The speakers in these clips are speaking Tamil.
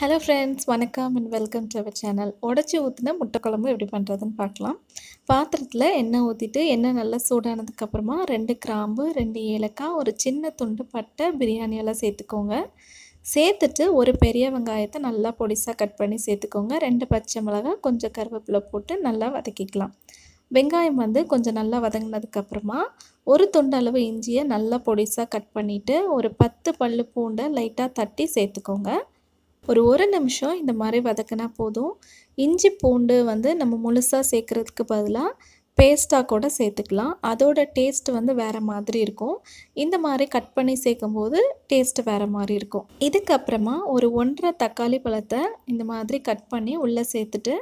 ஹலோ ஃப்ரெண்ட்ஸ் வணக்கம் and welcome to our channel உடச்சி ஊற்றின முட்டை குழம்பு எப்படி பண்ணுறதுன்னு பார்க்கலாம் பாத்திரத்தில் எண்ணெய் ஊற்றிட்டு எண்ணெய் நல்லா சூடானதுக்கப்புறமா ரெண்டு கிராம்பு ரெண்டு ஏலக்காய் ஒரு சின்ன துண்டு பட்டை பிரியாணியெல்லாம் சேர்த்துக்கோங்க சேர்த்துட்டு ஒரு பெரிய வெங்காயத்தை நல்லா பொடிசாக கட் பண்ணி சேர்த்துக்கோங்க ரெண்டு பச்சை மிளகாய் கொஞ்சம் கருவேப்பிலை போட்டு நல்லா வதக்கிக்கலாம் வெங்காயம் வந்து கொஞ்சம் நல்லா வதங்கினதுக்கப்புறமா ஒரு துண்டளவு இஞ்சியை நல்லா பொடிசாக கட் பண்ணிவிட்டு ஒரு பத்து பல் பூண்டை லைட்டாக தட்டி சேர்த்துக்கோங்க ஒரு ஒரு நிமிஷம் இந்த மாதிரி வதக்கினா போதும் இஞ்சி பூண்டு வந்து நம்ம முழுசாக சேர்க்குறதுக்கு பதிலாக பேஸ்ட்டாக கூட சேர்த்துக்கலாம் அதோட டேஸ்ட் வந்து வேறு மாதிரி இருக்கும் இந்த மாதிரி கட் பண்ணி சேர்க்கும் போது டேஸ்ட் வேறு மாதிரி இருக்கும் இதுக்கப்புறமா ஒரு ஒன்றரை தக்காளி பழத்தை இந்த மாதிரி கட் பண்ணி உள்ளே சேர்த்துட்டு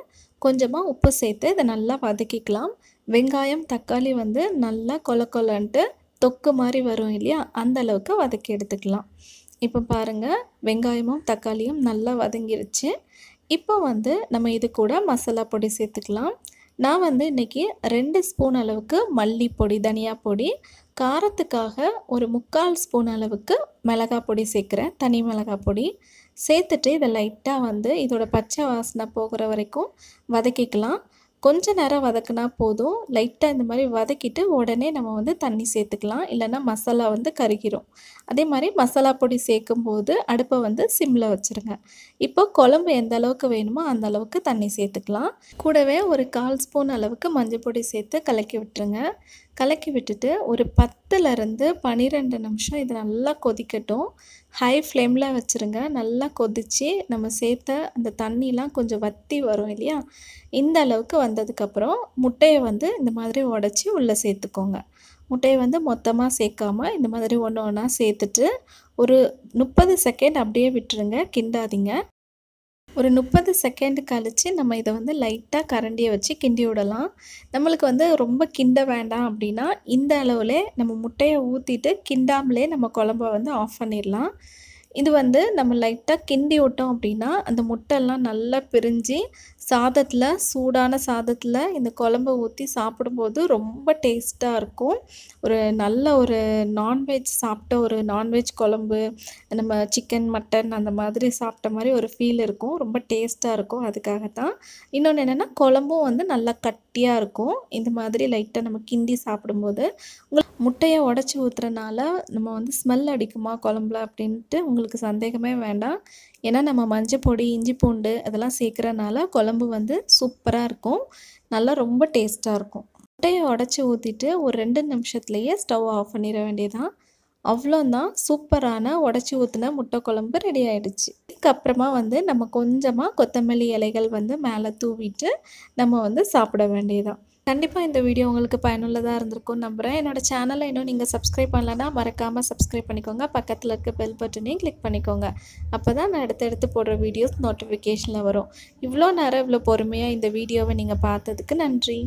கொஞ்சமாக உப்பு சேர்த்து இதை நல்லா வதக்கிக்கலாம் வெங்காயம் தக்காளி வந்து நல்லா கொல கொலன்ட்டு தொக்கு மாதிரி வரும் இல்லையா அந்த அளவுக்கு வதக்கி எடுத்துக்கலாம் இப்போ பாருங்கள் வெங்காயமும் தக்காளியும் நல்லா வதங்கிருச்சு இப்போ வந்து நம்ம இது கூட மசாலா பொடி சேர்த்துக்கலாம் நான் வந்து இன்றைக்கி ரெண்டு ஸ்பூன் அளவுக்கு மல்லி பொடி தனியா பொடி காரத்துக்காக ஒரு முக்கால் ஸ்பூன் அளவுக்கு மிளகா பொடி சேர்க்குறேன் தனி மிளகா பொடி சேர்த்துட்டு இதை லைட்டாக வந்து இதோட பச்சை வாசனை போகிற வரைக்கும் வதக்கிக்கலாம் கொஞ்ச நேரம் வதக்குனா போதும் லைட்டாக இந்த மாதிரி வதக்கிட்டு உடனே நம்ம வந்து தண்ணி சேர்த்துக்கலாம் இல்லைன்னா மசாலா வந்து கருகிரும் அதே மாதிரி மசாலா பொடி சேர்க்கும் போது அடுப்பை வந்து சிம்மில் வச்சுருங்க இப்போ குழம்பு எந்த அளவுக்கு வேணுமோ அந்த அளவுக்கு தண்ணி சேர்த்துக்கலாம் கூடவே ஒரு கால் ஸ்பூன் அளவுக்கு மஞ்சள் பொடி சேர்த்து கலக்கி விட்டுருங்க கலக்கி விட்டுட்டு ஒரு பத்துலேருந்து பன்னிரெண்டு நிமிஷம் இது நல்லா கொதிக்கட்டும் ஹை ஃப்ளேமில் வச்சுருங்க நல்லா கொதித்து நம்ம சேர்த்த அந்த தண்ணிலாம் கொஞ்சம் வத்தி வரும் இல்லையா இந்த அளவுக்கு வந்ததுக்கப்புறம் முட்டையை வந்து இந்த மாதிரி உடச்சி உள்ளே சேர்த்துக்கோங்க முட்டையை வந்து மொத்தமாக சேர்க்காமல் இந்த மாதிரி ஒன்று ஒன்றா சேர்த்துட்டு ஒரு முப்பது செகண்ட் அப்படியே விட்டுருங்க கிண்டாதீங்க ஒரு முப்பது செகண்ட் கழித்து நம்ம இதை வந்து லைட்டாக கரண்டியை வச்சு கிண்டி விடலாம் நம்மளுக்கு வந்து ரொம்ப கிண்ட வேண்டாம் அப்படின்னா இந்த அளவில் நம்ம முட்டையை ஊற்றிட்டு கிண்டாமலே நம்ம குழம்ப வந்து ஆஃப் பண்ணிடலாம் இது வந்து நம்ம லைட்டாக கிண்டி விட்டோம் அப்படின்னா அந்த முட்டைலாம் நல்லா பிரிஞ்சு சாதத்தில் சூடான சாதத்தில் இந்த குழம்பு ஊற்றி சாப்பிடும்போது ரொம்ப டேஸ்ட்டாக இருக்கும் ஒரு நல்ல ஒரு நான்வெஜ் சாப்பிட்ட ஒரு நான்வெஜ் குழம்பு நம்ம சிக்கன் மட்டன் அந்த மாதிரி சாப்பிட்ட மாதிரி ஒரு ஃபீல் இருக்கும் ரொம்ப டேஸ்ட்டாக இருக்கும் அதுக்காக தான் இன்னொன்று என்னென்னா குழம்பும் வந்து நல்லா கட்டியாக இருக்கும் இந்த மாதிரி லைட்டாக நம்ம கிண்டி சாப்பிடும்போது உங்களுக்கு முட்டையை உடச்சி ஊற்றுறனால நம்ம வந்து ஸ்மெல் அடிக்குமா குழம்புல அப்படின்ட்டு உங்களுக்கு உங்களுக்கு சந்தேகமே வேண்டாம் ஏன்னா நம்ம மஞ்சள் பொடி இஞ்சி பூண்டு அதெல்லாம் சேர்க்குறனால குழம்பு வந்து சூப்பராக இருக்கும் நல்லா ரொம்ப டேஸ்ட்டாக இருக்கும் முட்டையை உடச்சி ஊற்றிட்டு ஒரு ரெண்டு நிமிஷத்துலேயே ஸ்டவ் ஆஃப் பண்ணிட வேண்டியதான் அவ்வளோந்தான் சூப்பரான உடச்சி ஊற்றின முட்டை குழம்பு ரெடி ஆகிடுச்சு இதுக்கப்புறமா வந்து நம்ம கொஞ்சமாக கொத்தமல்லி இலைகள் வந்து மேலே தூவிட்டு நம்ம வந்து சாப்பிட வேண்டியதான் கண்டிப்பாக இந்த வீடியோ உங்களுக்கு பயனுள்ளதாக இருந்திருக்கும் நம்புகிறேன் என்னோடய சேனலை இன்னும் நீங்கள் சப்ஸ்கிரைப் பண்ணலன்னா மறக்காமல் சப்ஸ்கிரைப் பண்ணிக்கோங்க பக்கத்தில் இருக்க பெல் பட்டனையும் கிளிக் பண்ணிக்கோங்க அப்போ தான் நான் எடுத்து போடுற வீடியோஸ் நோட்டிஃபிகேஷனில் வரும் இவ்வளோ நேரம் இவ்வளோ பொறுமையாக இந்த வீடியோவை நீங்கள் பார்த்ததுக்கு நன்றி